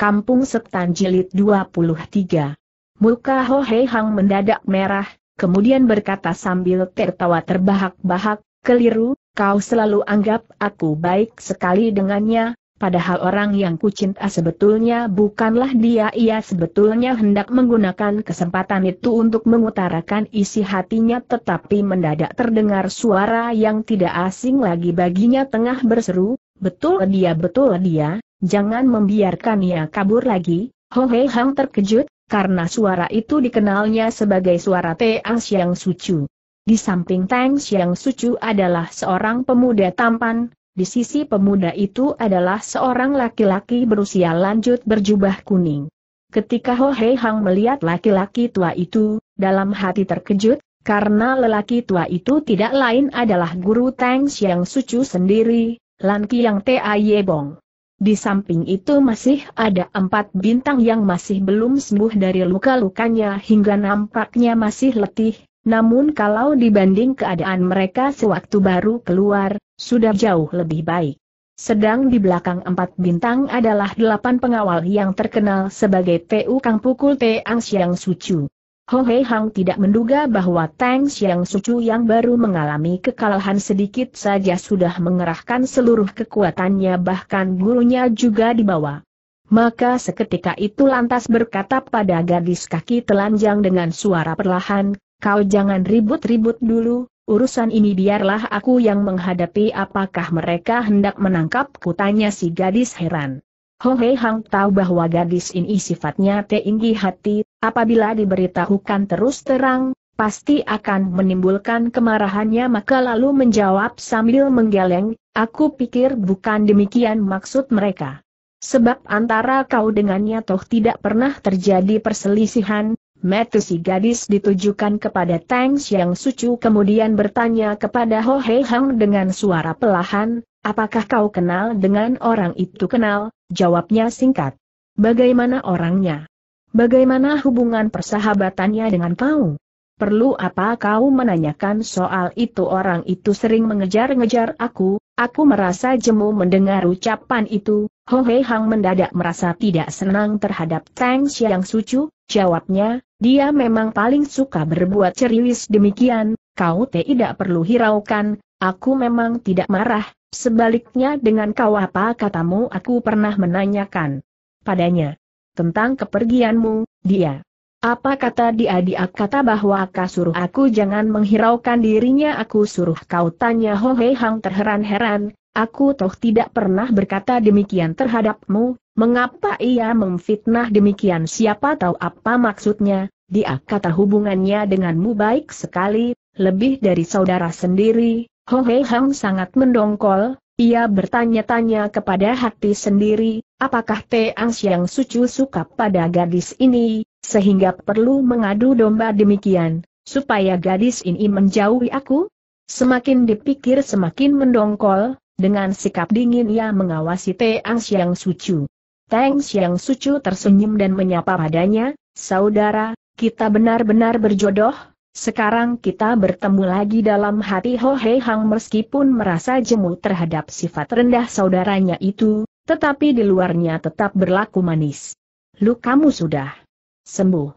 Kampung Setan Jilid 23. Muka Ho Hei Hang mendadak merah, kemudian berkata sambil tertawa terbahak-bahak, keliru, kau selalu anggap aku baik sekali dengannya, padahal orang yang kucinta sebetulnya bukanlah dia ia sebetulnya hendak menggunakan kesempatan itu untuk mengutarakan isi hatinya tetapi mendadak terdengar suara yang tidak asing lagi baginya tengah berseru, betul dia betul dia, Jangan membiarkan ia kabur lagi, Ho Hei Hang terkejut, karena suara itu dikenalnya sebagai suara Teang Siang Sucu. Di samping Tang Siang Sucu adalah seorang pemuda tampan, di sisi pemuda itu adalah seorang laki-laki berusia lanjut berjubah kuning. Ketika Ho Hei Hang melihat laki-laki tua itu, dalam hati terkejut, karena lelaki tua itu tidak lain adalah guru Tang Xiang Sucu sendiri, Lan Kiang T.A. Yebong. Di samping itu masih ada empat bintang yang masih belum sembuh dari luka-lukanya hingga nampaknya masih letih, namun kalau dibanding keadaan mereka sewaktu baru keluar, sudah jauh lebih baik. Sedang di belakang empat bintang adalah delapan pengawal yang terkenal sebagai TU Kang Pukul T Siang Sucu. Ho Hei Hang tidak menduga bahwa Tang Xiang Sucu yang baru mengalami kekalahan sedikit saja sudah mengerahkan seluruh kekuatannya bahkan gurunya juga dibawa. Maka seketika itu lantas berkata pada gadis kaki telanjang dengan suara perlahan, kau jangan ribut-ribut dulu, urusan ini biarlah aku yang menghadapi apakah mereka hendak menangkapku tanya si gadis heran. Ho Hei Hang tahu bahwa gadis ini sifatnya tinggi hati, Apabila diberitahukan terus terang, pasti akan menimbulkan kemarahannya maka lalu menjawab sambil menggeleng, aku pikir bukan demikian maksud mereka. Sebab antara kau dengannya toh tidak pernah terjadi perselisihan, metu si gadis ditujukan kepada Tang yang Sucu kemudian bertanya kepada Ho He Hang dengan suara pelahan, apakah kau kenal dengan orang itu kenal, jawabnya singkat. Bagaimana orangnya? Bagaimana hubungan persahabatannya dengan kau? Perlu apa kau menanyakan soal itu orang itu sering mengejar-ngejar aku, aku merasa jemu mendengar ucapan itu, Ho Hei Hang mendadak merasa tidak senang terhadap Tang Xiang Sucu, jawabnya, dia memang paling suka berbuat ceriwis demikian, kau tidak perlu hiraukan, aku memang tidak marah, sebaliknya dengan kau apa katamu aku pernah menanyakan padanya tentang kepergianmu, dia. Apa kata dia dia kata bahwa kau suruh aku jangan menghiraukan dirinya aku suruh kau tanya Ho Hei Hang terheran-heran, aku toh tidak pernah berkata demikian terhadapmu, mengapa ia memfitnah demikian siapa tahu apa maksudnya, dia kata hubungannya denganmu baik sekali, lebih dari saudara sendiri, Ho Hei Hang sangat mendongkol, ia bertanya-tanya kepada hati sendiri, apakah Teang Siang Sucu suka pada gadis ini, sehingga perlu mengadu domba demikian, supaya gadis ini menjauhi aku? Semakin dipikir semakin mendongkol, dengan sikap dingin ia mengawasi Teang Siang Sucu. Teng Siang Sucu tersenyum dan menyapa padanya, saudara, kita benar-benar berjodoh, sekarang kita bertemu lagi dalam hati Ho Hei Hang meskipun merasa jemu terhadap sifat rendah saudaranya itu, tetapi di luarnya tetap berlaku manis. Lu kamu sudah sembuh.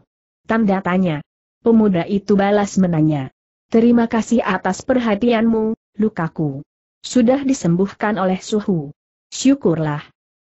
Tanda tanya. Pemuda itu balas menanya. Terima kasih atas perhatianmu, lukaku. Sudah disembuhkan oleh suhu. Syukurlah.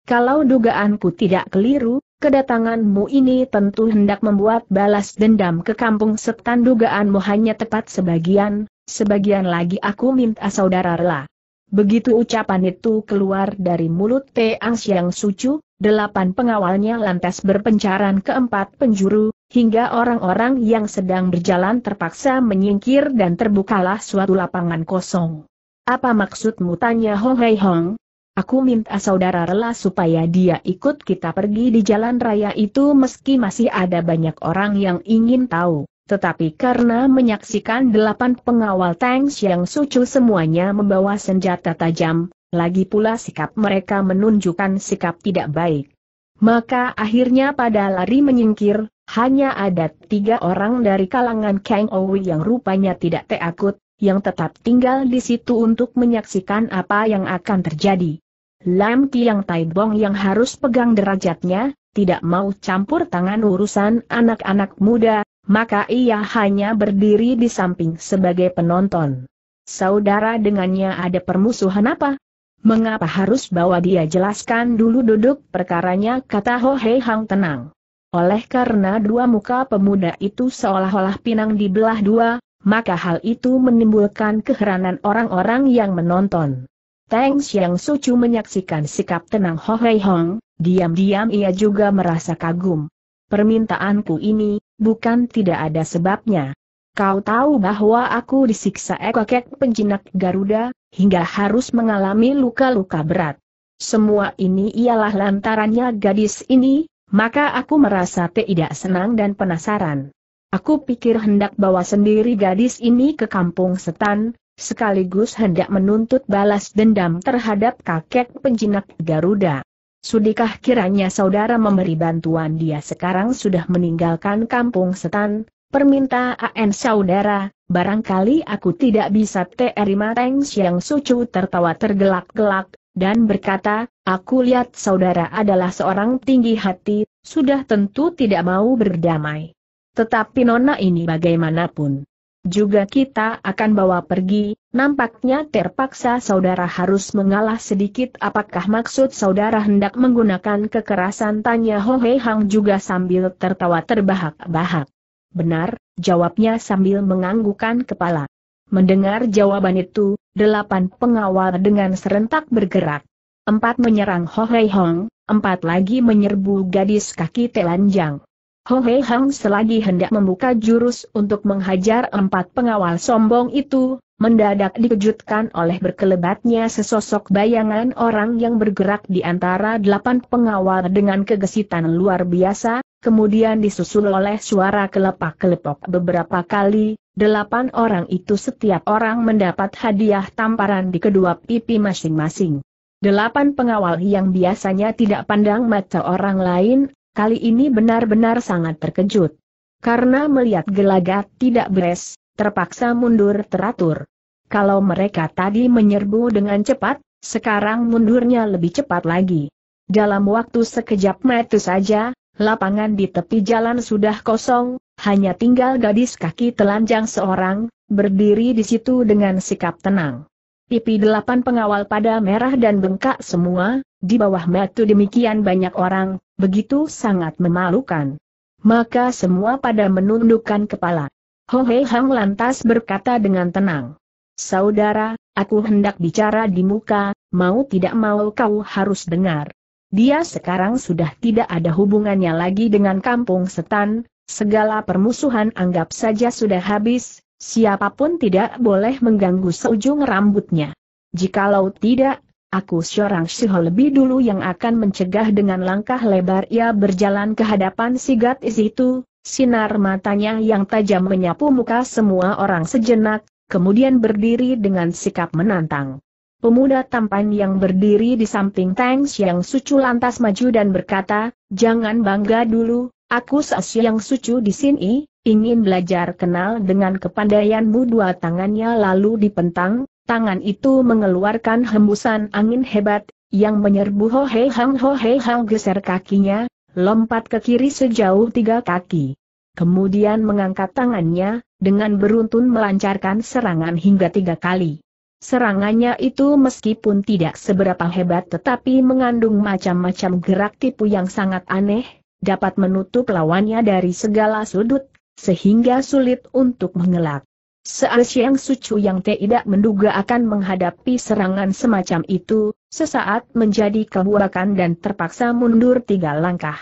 Kalau dugaanku tidak keliru, Kedatanganmu ini tentu hendak membuat balas dendam ke kampung setan dugaanmu hanya tepat sebagian, sebagian lagi aku minta saudara rela. Begitu ucapan itu keluar dari mulut Teang Siang Sucu, delapan pengawalnya lantas berpencaran ke empat penjuru, hingga orang-orang yang sedang berjalan terpaksa menyingkir dan terbukalah suatu lapangan kosong. Apa maksudmu tanya Hong Hei Hong? Aku minta saudara rela supaya dia ikut kita pergi di jalan raya itu meski masih ada banyak orang yang ingin tahu. Tetapi karena menyaksikan delapan pengawal Tang yang sucu semuanya membawa senjata tajam, lagi pula sikap mereka menunjukkan sikap tidak baik. Maka akhirnya pada lari menyingkir, hanya ada tiga orang dari kalangan Kang Owi yang rupanya tidak takut, yang tetap tinggal di situ untuk menyaksikan apa yang akan terjadi. Lam Kiang Bong yang harus pegang derajatnya, tidak mau campur tangan urusan anak-anak muda, maka ia hanya berdiri di samping sebagai penonton. Saudara dengannya ada permusuhan apa? Mengapa harus bawa dia jelaskan dulu duduk perkaranya kata Ho Hei Hang tenang. Oleh karena dua muka pemuda itu seolah-olah pinang dibelah dua, maka hal itu menimbulkan keheranan orang-orang yang menonton. Tang Xiang Sucu menyaksikan sikap tenang Ho Hei Hong, diam-diam ia juga merasa kagum. Permintaanku ini, bukan tidak ada sebabnya. Kau tahu bahwa aku disiksa ekokek penjinak Garuda, hingga harus mengalami luka-luka berat. Semua ini ialah lantarannya gadis ini, maka aku merasa tidak senang dan penasaran. Aku pikir hendak bawa sendiri gadis ini ke kampung setan, sekaligus hendak menuntut balas dendam terhadap kakek penjinak Garuda. Sudikah kiranya saudara memberi bantuan dia sekarang sudah meninggalkan kampung setan, permintaan saudara, barangkali aku tidak bisa terima Teng Siang Sucu tertawa tergelak-gelak, dan berkata, aku lihat saudara adalah seorang tinggi hati, sudah tentu tidak mau berdamai. Tetapi nona ini bagaimanapun juga kita akan bawa pergi, nampaknya terpaksa saudara harus mengalah sedikit apakah maksud saudara hendak menggunakan kekerasan tanya Ho Hei Hang juga sambil tertawa terbahak-bahak. Benar, jawabnya sambil menganggukan kepala. Mendengar jawaban itu, delapan pengawal dengan serentak bergerak. Empat menyerang Ho Hei Hong, empat lagi menyerbu gadis kaki telanjang. Ho Hei Hang selagi hendak membuka jurus untuk menghajar empat pengawal sombong itu, mendadak dikejutkan oleh berkelebatnya sesosok bayangan orang yang bergerak di antara delapan pengawal dengan kegesitan luar biasa, kemudian disusul oleh suara kelepak-kelepok beberapa kali, delapan orang itu setiap orang mendapat hadiah tamparan di kedua pipi masing-masing. Delapan pengawal yang biasanya tidak pandang mata orang lain, kali ini benar-benar sangat terkejut. Karena melihat gelagat tidak beres, terpaksa mundur teratur. Kalau mereka tadi menyerbu dengan cepat, sekarang mundurnya lebih cepat lagi. Dalam waktu sekejap mata saja, lapangan di tepi jalan sudah kosong, hanya tinggal gadis kaki telanjang seorang, berdiri di situ dengan sikap tenang. Pipi delapan pengawal pada merah dan bengkak semua, di bawah metu demikian banyak orang, Begitu sangat memalukan. Maka semua pada menundukkan kepala. Ho Hei Hang lantas berkata dengan tenang. Saudara, aku hendak bicara di muka, mau tidak mau kau harus dengar. Dia sekarang sudah tidak ada hubungannya lagi dengan kampung setan, segala permusuhan anggap saja sudah habis, siapapun tidak boleh mengganggu seujung rambutnya. Jikalau tidak, Aku seorang Siho lebih dulu yang akan mencegah dengan langkah lebar ia berjalan ke hadapan si gadis itu, sinar matanya yang tajam menyapu muka semua orang sejenak, kemudian berdiri dengan sikap menantang. Pemuda tampan yang berdiri di samping Tang yang Sucu lantas maju dan berkata, Jangan bangga dulu, aku seorang yang Sucu di sini, ingin belajar kenal dengan kepandaianmu dua tangannya lalu dipentang, Tangan itu mengeluarkan hembusan angin hebat, yang menyerbu Ho Hei Hang Ho Hei Hang geser kakinya, lompat ke kiri sejauh tiga kaki. Kemudian mengangkat tangannya, dengan beruntun melancarkan serangan hingga tiga kali. Serangannya itu meskipun tidak seberapa hebat tetapi mengandung macam-macam gerak tipu yang sangat aneh, dapat menutup lawannya dari segala sudut, sehingga sulit untuk mengelak. Siang Sucu yang tidak menduga akan menghadapi serangan semacam itu, sesaat menjadi kebuakan dan terpaksa mundur tiga langkah.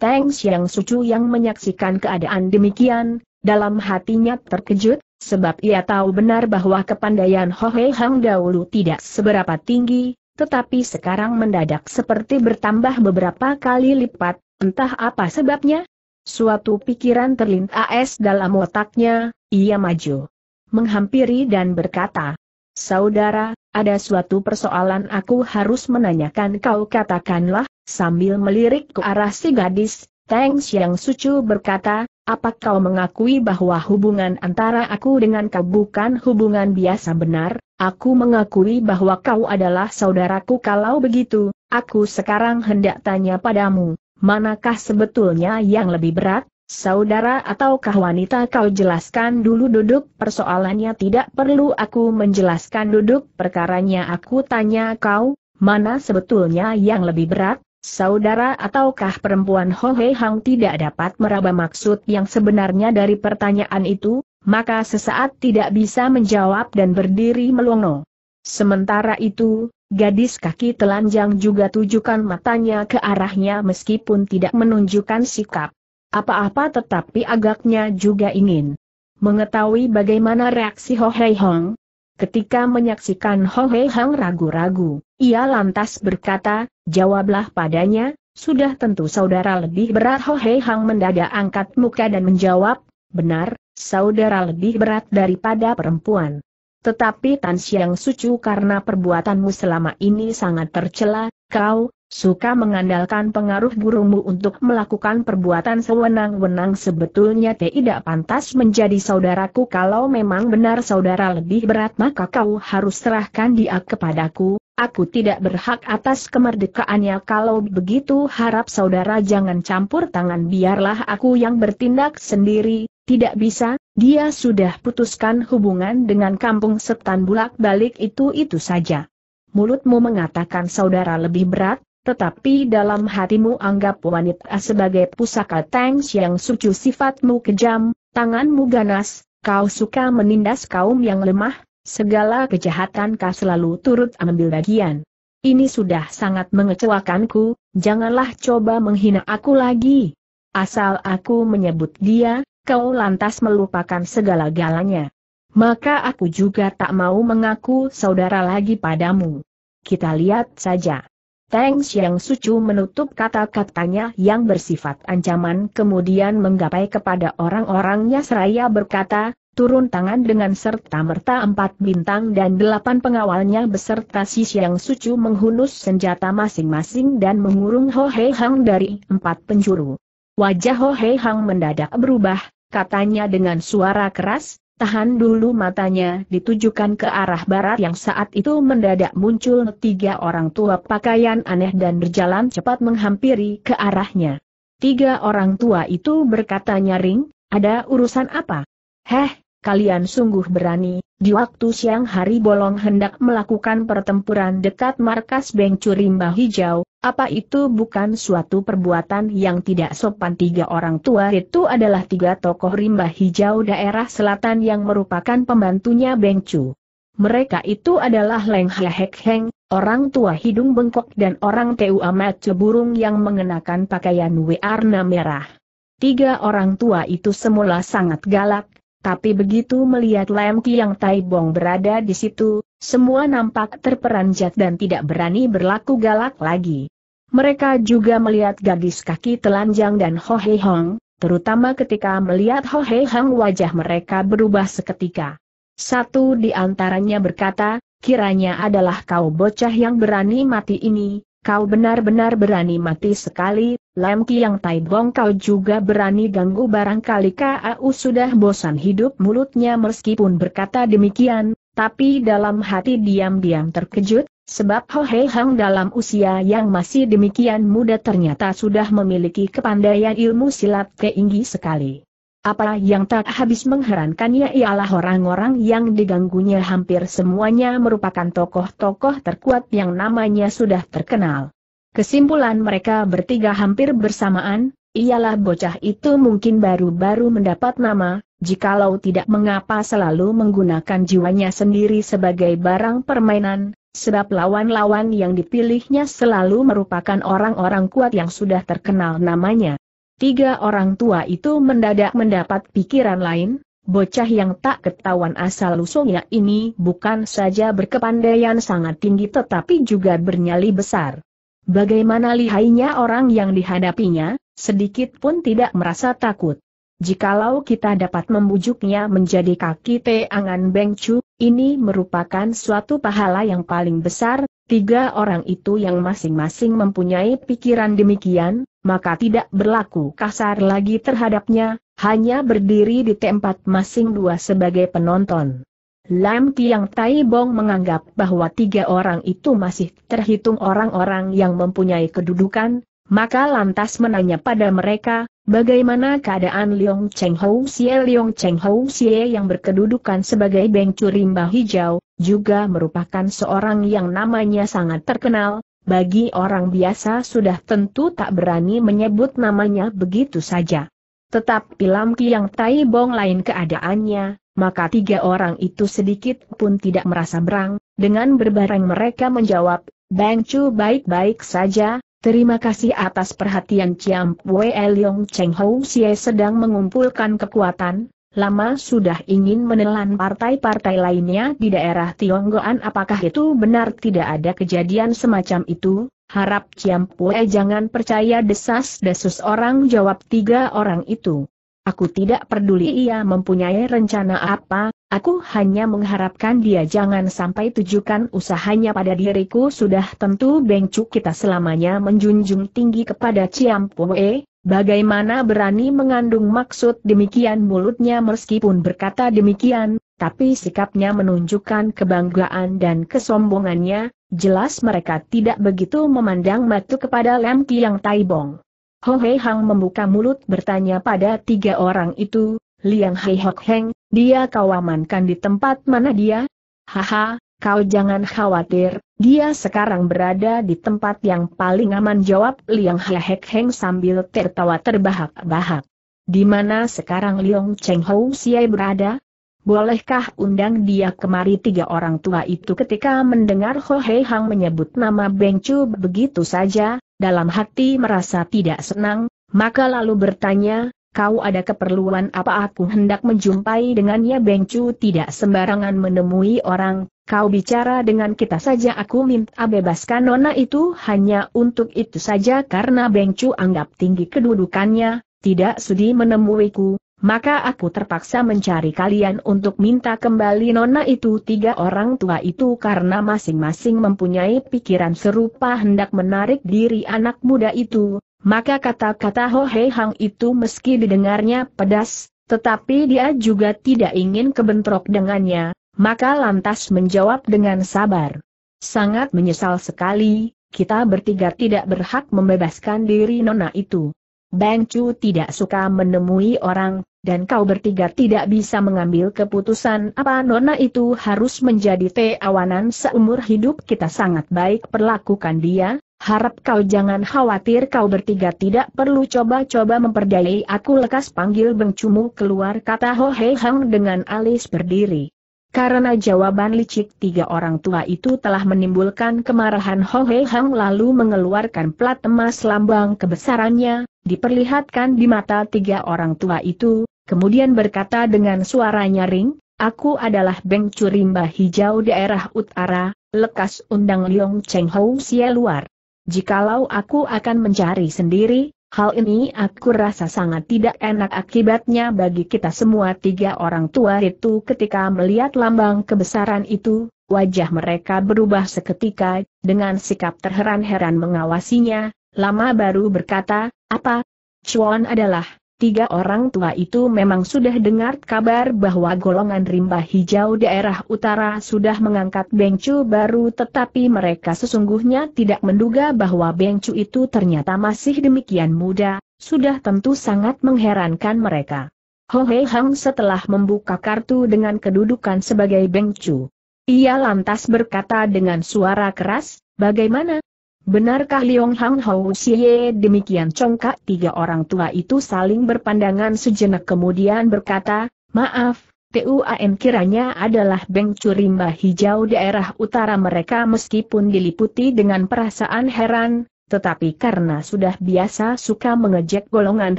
Teng Siang Sucu yang menyaksikan keadaan demikian, dalam hatinya terkejut, sebab ia tahu benar bahwa kepandaian Hohe Hang dahulu tidak seberapa tinggi, tetapi sekarang mendadak seperti bertambah beberapa kali lipat, entah apa sebabnya. Suatu pikiran terlintas dalam otaknya, ia maju menghampiri dan berkata, Saudara, ada suatu persoalan aku harus menanyakan kau katakanlah, sambil melirik ke arah si gadis, Teng yang Sucu berkata, apa kau mengakui bahwa hubungan antara aku dengan kau bukan hubungan biasa benar, aku mengakui bahwa kau adalah saudaraku kalau begitu, aku sekarang hendak tanya padamu, manakah sebetulnya yang lebih berat, Saudara ataukah wanita kau jelaskan dulu duduk persoalannya tidak perlu aku menjelaskan duduk perkaranya aku tanya kau, mana sebetulnya yang lebih berat? Saudara ataukah perempuan Ho He Hang tidak dapat meraba maksud yang sebenarnya dari pertanyaan itu, maka sesaat tidak bisa menjawab dan berdiri melongo. Sementara itu, gadis kaki telanjang juga tujukan matanya ke arahnya meskipun tidak menunjukkan sikap apa-apa tetapi agaknya juga ingin mengetahui bagaimana reaksi Ho Hei Hong. Ketika menyaksikan Ho Hei Hong ragu-ragu, ia lantas berkata, jawablah padanya, sudah tentu saudara lebih berat Ho Hei Hong mendadak angkat muka dan menjawab, benar, saudara lebih berat daripada perempuan. Tetapi Tan Siang Sucu karena perbuatanmu selama ini sangat tercela, kau, Suka mengandalkan pengaruh gurumu untuk melakukan perbuatan sewenang-wenang sebetulnya tidak pantas menjadi saudaraku kalau memang benar saudara lebih berat maka kau harus serahkan dia kepadaku, aku tidak berhak atas kemerdekaannya kalau begitu harap saudara jangan campur tangan biarlah aku yang bertindak sendiri, tidak bisa, dia sudah putuskan hubungan dengan kampung setan bulak balik itu-itu saja mulutmu mengatakan saudara lebih berat, tetapi dalam hatimu anggap wanita sebagai pusaka Tang yang suci sifatmu kejam, tanganmu ganas, kau suka menindas kaum yang lemah, segala kejahatan kau selalu turut ambil bagian. Ini sudah sangat mengecewakanku, janganlah coba menghina aku lagi. Asal aku menyebut dia, kau lantas melupakan segala galanya. Maka aku juga tak mau mengaku saudara lagi padamu. Kita lihat saja. Teng Xiang Sucu menutup kata-katanya yang bersifat ancaman kemudian menggapai kepada orang-orangnya seraya berkata, turun tangan dengan serta-merta empat bintang dan delapan pengawalnya beserta si Xiang Sucu menghunus senjata masing-masing dan mengurung Ho Hei Hang dari empat penjuru. Wajah Ho Hei Hang mendadak berubah, katanya dengan suara keras, Tahan dulu matanya ditujukan ke arah barat yang saat itu mendadak muncul tiga orang tua pakaian aneh dan berjalan cepat menghampiri ke arahnya. Tiga orang tua itu berkata nyaring, ada urusan apa? Heh, kalian sungguh berani, di waktu siang hari bolong hendak melakukan pertempuran dekat markas Bengcu Rimba Hijau, apa itu bukan suatu perbuatan yang tidak sopan tiga orang tua itu adalah tiga tokoh Rimba Hijau daerah selatan yang merupakan pembantunya Bengcu. Mereka itu adalah Leng Hek Heng, orang tua hidung bengkok dan orang Tua Amat burung yang mengenakan pakaian warna merah. Tiga orang tua itu semula sangat galak, tapi begitu melihat Lem Kiang Bong berada di situ, semua nampak terperanjat dan tidak berani berlaku galak lagi. Mereka juga melihat gadis kaki telanjang dan Ho Hei Hong, terutama ketika melihat Ho Hei Hong wajah mereka berubah seketika. Satu di antaranya berkata, kiranya adalah kau bocah yang berani mati ini, Kau benar-benar berani mati sekali, Lam Kiang Bong. kau juga berani ganggu barangkali KAU sudah bosan hidup mulutnya meskipun berkata demikian, tapi dalam hati diam-diam terkejut, sebab Ho Hei Hang dalam usia yang masih demikian muda ternyata sudah memiliki kepandaian ilmu silat keinggi sekali. Apa yang tak habis mengherankannya ialah orang-orang yang diganggunya hampir semuanya merupakan tokoh-tokoh terkuat yang namanya sudah terkenal. Kesimpulan mereka bertiga hampir bersamaan, ialah bocah itu mungkin baru-baru mendapat nama, jikalau tidak mengapa selalu menggunakan jiwanya sendiri sebagai barang permainan, sebab lawan-lawan yang dipilihnya selalu merupakan orang-orang kuat yang sudah terkenal namanya. Tiga orang tua itu mendadak mendapat pikiran lain, bocah yang tak ketahuan asal-usulnya ini bukan saja berkepandaian sangat tinggi tetapi juga bernyali besar. Bagaimana lihainya orang yang dihadapinya, sedikit pun tidak merasa takut. Jikalau kita dapat membujuknya menjadi kaki Teangan Bengcu, ini merupakan suatu pahala yang paling besar, tiga orang itu yang masing-masing mempunyai pikiran demikian, maka tidak berlaku kasar lagi terhadapnya, hanya berdiri di tempat masing dua sebagai penonton. Lam Tiang Tai Bong menganggap bahwa tiga orang itu masih terhitung orang-orang yang mempunyai kedudukan, maka lantas menanya pada mereka, bagaimana keadaan Leong Cheng Hou Xie Leong Cheng Hou Xie yang berkedudukan sebagai Beng Curimba Hijau, juga merupakan seorang yang namanya sangat terkenal, bagi orang biasa sudah tentu tak berani menyebut namanya begitu saja. Tetapi Lam Kiang Tai Bong lain keadaannya, maka tiga orang itu sedikit pun tidak merasa berang, dengan berbareng mereka menjawab, Bang Chu baik-baik saja, terima kasih atas perhatian Chiam Wei Leong Cheng Hou Xie sedang mengumpulkan kekuatan, lama sudah ingin menelan partai-partai lainnya di daerah Tionggoan apakah itu benar tidak ada kejadian semacam itu? Harap Pue jangan percaya desas-desus orang jawab tiga orang itu. Aku tidak peduli ia mempunyai rencana apa, aku hanya mengharapkan dia jangan sampai tujukan usahanya pada diriku sudah tentu bengcu kita selamanya menjunjung tinggi kepada Pue, Bagaimana berani mengandung maksud demikian mulutnya meskipun berkata demikian, tapi sikapnya menunjukkan kebanggaan dan kesombongannya, jelas mereka tidak begitu memandang matu kepada Lam Kiang Bong. Ho Hei Hang membuka mulut bertanya pada tiga orang itu, Liang Hei Hok Heng, dia kau amankan di tempat mana dia? Haha, Kau jangan khawatir, dia sekarang berada di tempat yang paling aman jawab Liang Hek Heng sambil tertawa terbahak-bahak. Di mana sekarang Liang Cheng Hou Siai berada? Bolehkah undang dia kemari tiga orang tua itu ketika mendengar Ho Hei Hang menyebut nama Beng Chu begitu saja, dalam hati merasa tidak senang, maka lalu bertanya, kau ada keperluan apa aku hendak menjumpai dengannya Beng Chu tidak sembarangan menemui orang, Kau bicara dengan kita saja aku minta bebaskan nona itu hanya untuk itu saja karena Beng Chu anggap tinggi kedudukannya, tidak sudi menemuiku, maka aku terpaksa mencari kalian untuk minta kembali nona itu tiga orang tua itu karena masing-masing mempunyai pikiran serupa hendak menarik diri anak muda itu, maka kata-kata Ho Hei Hang itu meski didengarnya pedas, tetapi dia juga tidak ingin kebentrok dengannya, maka lantas menjawab dengan sabar. Sangat menyesal sekali, kita bertiga tidak berhak membebaskan diri nona itu. Bang Chu tidak suka menemui orang, dan kau bertiga tidak bisa mengambil keputusan apa nona itu harus menjadi teawanan seumur hidup kita sangat baik perlakukan dia, harap kau jangan khawatir kau bertiga tidak perlu coba-coba memperdayai aku lekas panggil bengcumu keluar kata Ho Hei Hang dengan alis berdiri. Karena jawaban licik tiga orang tua itu telah menimbulkan kemarahan Ho Hei Hang lalu mengeluarkan plat emas lambang kebesarannya, diperlihatkan di mata tiga orang tua itu, kemudian berkata dengan suara nyaring, Aku adalah Beng Curimba Hijau daerah utara, lekas undang Liong Cheng Hou Xie luar. Jikalau aku akan mencari sendiri, Hal ini aku rasa sangat tidak enak akibatnya bagi kita semua tiga orang tua itu ketika melihat lambang kebesaran itu, wajah mereka berubah seketika, dengan sikap terheran-heran mengawasinya, lama baru berkata, apa? Chuan adalah Tiga orang tua itu memang sudah dengar kabar bahwa golongan rimba hijau daerah utara sudah mengangkat bengcu baru tetapi mereka sesungguhnya tidak menduga bahwa bengcu itu ternyata masih demikian muda, sudah tentu sangat mengherankan mereka. Ho Hei Hang setelah membuka kartu dengan kedudukan sebagai bengcu. Ia lantas berkata dengan suara keras, bagaimana, Benarkah Liong Hang Hou Xie demikian congkak tiga orang tua itu saling berpandangan sejenak kemudian berkata, maaf, TUAN kiranya adalah Beng Curimba Hijau daerah utara mereka meskipun diliputi dengan perasaan heran, tetapi karena sudah biasa suka mengejek golongan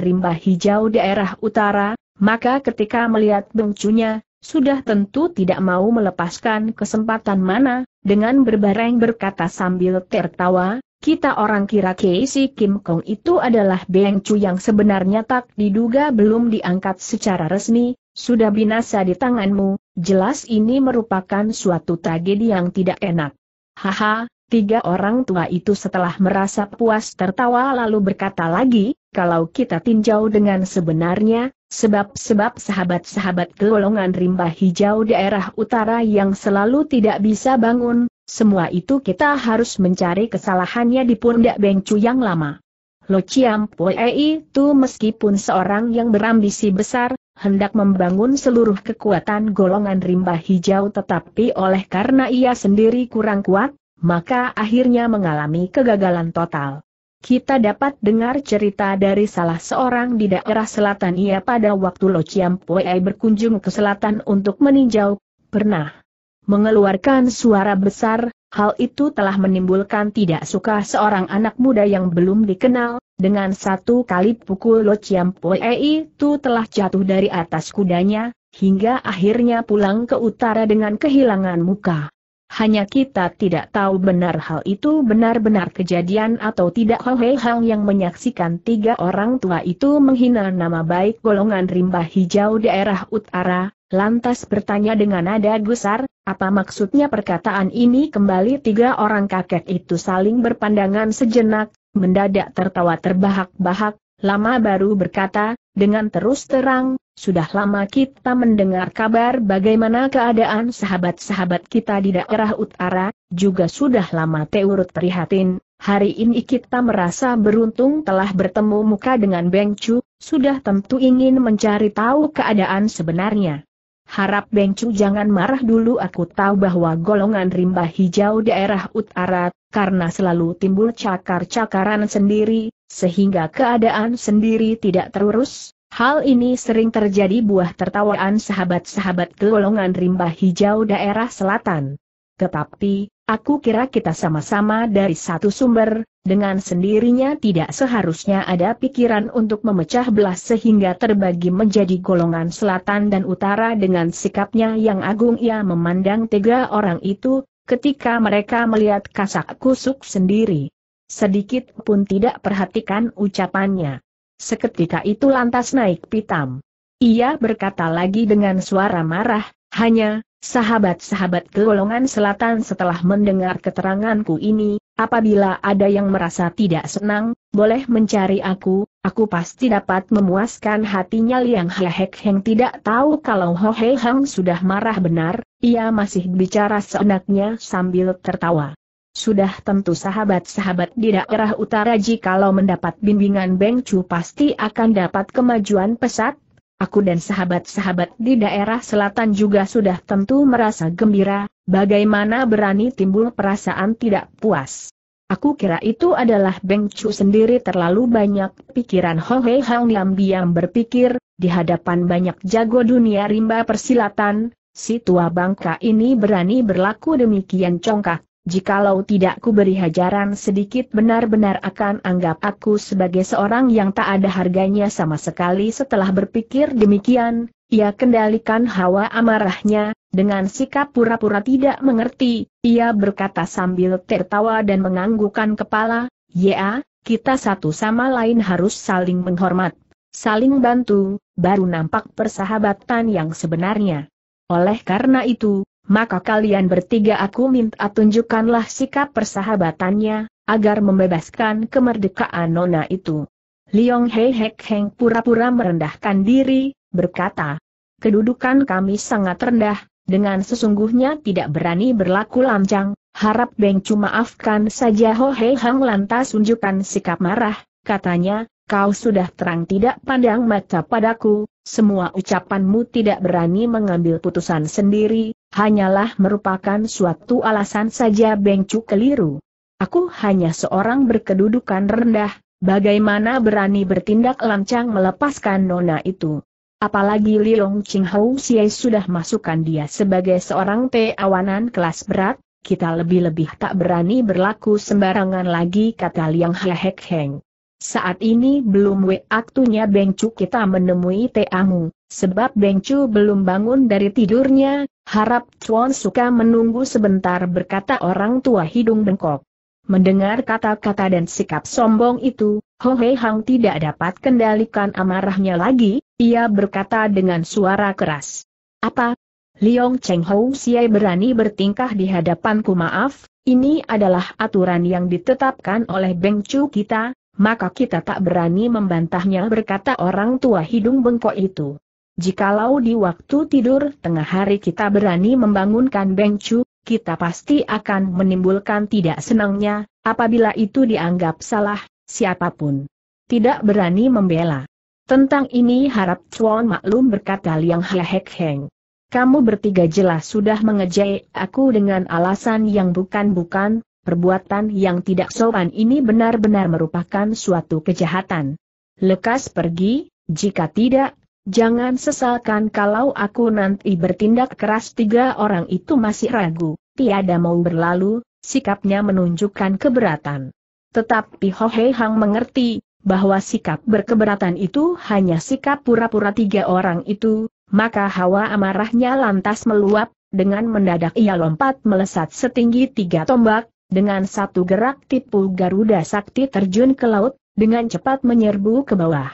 rimba hijau daerah utara, maka ketika melihat bengcunya, sudah tentu tidak mau melepaskan kesempatan mana, dengan berbareng berkata sambil tertawa, kita orang kira Casey Kim Kong itu adalah Beng Chu yang sebenarnya tak diduga belum diangkat secara resmi, sudah binasa di tanganmu, jelas ini merupakan suatu tragedi yang tidak enak. Haha, tiga orang tua itu setelah merasa puas tertawa lalu berkata lagi, kalau kita tinjau dengan sebenarnya, sebab-sebab sahabat-sahabat golongan rimba hijau daerah utara yang selalu tidak bisa bangun, semua itu kita harus mencari kesalahannya di pundak Bengcu yang lama. Lo Chiam Pue itu meskipun seorang yang berambisi besar, hendak membangun seluruh kekuatan golongan rimba hijau tetapi oleh karena ia sendiri kurang kuat, maka akhirnya mengalami kegagalan total. Kita dapat dengar cerita dari salah seorang di daerah selatan ia pada waktu Lo Chiam Pue berkunjung ke selatan untuk meninjau, pernah mengeluarkan suara besar, hal itu telah menimbulkan tidak suka seorang anak muda yang belum dikenal, dengan satu kali pukul Lo Chiam Pue itu telah jatuh dari atas kudanya, hingga akhirnya pulang ke utara dengan kehilangan muka. Hanya kita tidak tahu benar hal itu benar-benar kejadian atau tidak Hei Hang yang menyaksikan tiga orang tua itu menghina nama baik golongan rimba hijau daerah utara, lantas bertanya dengan nada gusar, apa maksudnya perkataan ini kembali tiga orang kakek itu saling berpandangan sejenak, mendadak tertawa terbahak-bahak, lama baru berkata, dengan terus terang, sudah lama kita mendengar kabar bagaimana keadaan sahabat-sahabat kita di daerah utara, juga sudah lama Teurut prihatin, hari ini kita merasa beruntung telah bertemu muka dengan Beng Chu, sudah tentu ingin mencari tahu keadaan sebenarnya. Harap Bengcu jangan marah dulu aku tahu bahwa golongan rimba hijau daerah utara, karena selalu timbul cakar-cakaran sendiri, sehingga keadaan sendiri tidak terurus. Hal ini sering terjadi buah tertawaan sahabat-sahabat golongan rimba hijau daerah selatan. Tetapi, aku kira kita sama-sama dari satu sumber, dengan sendirinya tidak seharusnya ada pikiran untuk memecah belah sehingga terbagi menjadi golongan selatan dan utara dengan sikapnya yang agung ia memandang tiga orang itu, ketika mereka melihat kasak kusuk sendiri. Sedikit pun tidak perhatikan ucapannya. Seketika itu lantas naik pitam. Ia berkata lagi dengan suara marah, hanya, sahabat-sahabat golongan selatan setelah mendengar keteranganku ini, apabila ada yang merasa tidak senang, boleh mencari aku, aku pasti dapat memuaskan hatinya Liang Hehek yang tidak tahu kalau Ho Hei Hang sudah marah benar, ia masih bicara seenaknya sambil tertawa. Sudah tentu sahabat-sahabat di daerah utara jikalau mendapat bimbingan Beng Chu pasti akan dapat kemajuan pesat, Aku dan sahabat-sahabat di daerah selatan juga sudah tentu merasa gembira, bagaimana berani timbul perasaan tidak puas. Aku kira itu adalah Beng Chu sendiri terlalu banyak pikiran Ho Hei Hang diam-diam berpikir, di hadapan banyak jago dunia rimba persilatan, si tua bangka ini berani berlaku demikian congkak, Jikalau tidak ku beri hajaran sedikit benar-benar akan anggap aku sebagai seorang yang tak ada harganya sama sekali setelah berpikir demikian, ia kendalikan hawa amarahnya, dengan sikap pura-pura tidak mengerti, ia berkata sambil tertawa dan menganggukan kepala, ya, kita satu sama lain harus saling menghormat, saling bantu, baru nampak persahabatan yang sebenarnya. Oleh karena itu, maka kalian bertiga aku minta ah, tunjukkanlah sikap persahabatannya, agar membebaskan kemerdekaan nona itu. Liong Hei Hek Heng pura-pura merendahkan diri, berkata, Kedudukan kami sangat rendah, dengan sesungguhnya tidak berani berlaku lancang, harap Beng cuma maafkan saja Ho Hei Hang lantas tunjukkan sikap marah, katanya, kau sudah terang tidak pandang mata padaku, semua ucapanmu tidak berani mengambil putusan sendiri, hanyalah merupakan suatu alasan saja Bengcu keliru. Aku hanya seorang berkedudukan rendah, bagaimana berani bertindak lancang melepaskan nona itu. Apalagi Liong Ching Hou Xie sudah masukkan dia sebagai seorang teawanan kelas berat, kita lebih-lebih tak berani berlaku sembarangan lagi kata Liang Hehek Heng. Saat ini belum waktunya Bengcu kita menemui Teangu, sebab Bengcu belum bangun dari tidurnya, harap Chuan suka menunggu sebentar berkata orang tua hidung bengkok. Mendengar kata-kata dan sikap sombong itu, Ho Hei Hang tidak dapat kendalikan amarahnya lagi, ia berkata dengan suara keras. Apa? Liong Cheng Hou Siai berani bertingkah di hadapanku maaf, ini adalah aturan yang ditetapkan oleh Bengcu kita, maka kita tak berani membantahnya berkata orang tua hidung bengkok itu. Jikalau di waktu tidur tengah hari kita berani membangunkan Bengcu, kita pasti akan menimbulkan tidak senangnya, apabila itu dianggap salah, siapapun. Tidak berani membela. Tentang ini harap Chuan maklum berkata Liang Hek Heng. Kamu bertiga jelas sudah mengejek aku dengan alasan yang bukan-bukan, perbuatan yang tidak sopan ini benar-benar merupakan suatu kejahatan. Lekas pergi, jika tidak, Jangan sesalkan kalau aku nanti bertindak keras tiga orang itu masih ragu, tiada mau berlalu, sikapnya menunjukkan keberatan. Tetapi Ho Hei Hang mengerti, bahwa sikap berkeberatan itu hanya sikap pura-pura tiga orang itu, maka hawa amarahnya lantas meluap, dengan mendadak ia lompat melesat setinggi tiga tombak, dengan satu gerak tipu Garuda Sakti terjun ke laut, dengan cepat menyerbu ke bawah.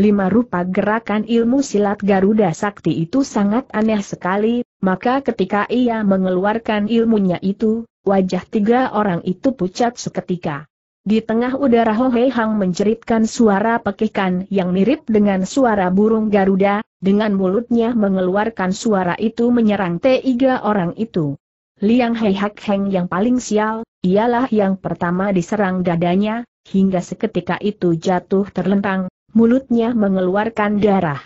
Lima rupa gerakan ilmu silat Garuda Sakti itu sangat aneh sekali, maka ketika ia mengeluarkan ilmunya itu, wajah tiga orang itu pucat seketika. Di tengah udara Hohei Hang menjeritkan suara pekikan yang mirip dengan suara burung Garuda, dengan mulutnya mengeluarkan suara itu menyerang tiga orang itu. Liang Hei Hak Heng yang paling sial, ialah yang pertama diserang dadanya, hingga seketika itu jatuh terlentang, mulutnya mengeluarkan darah.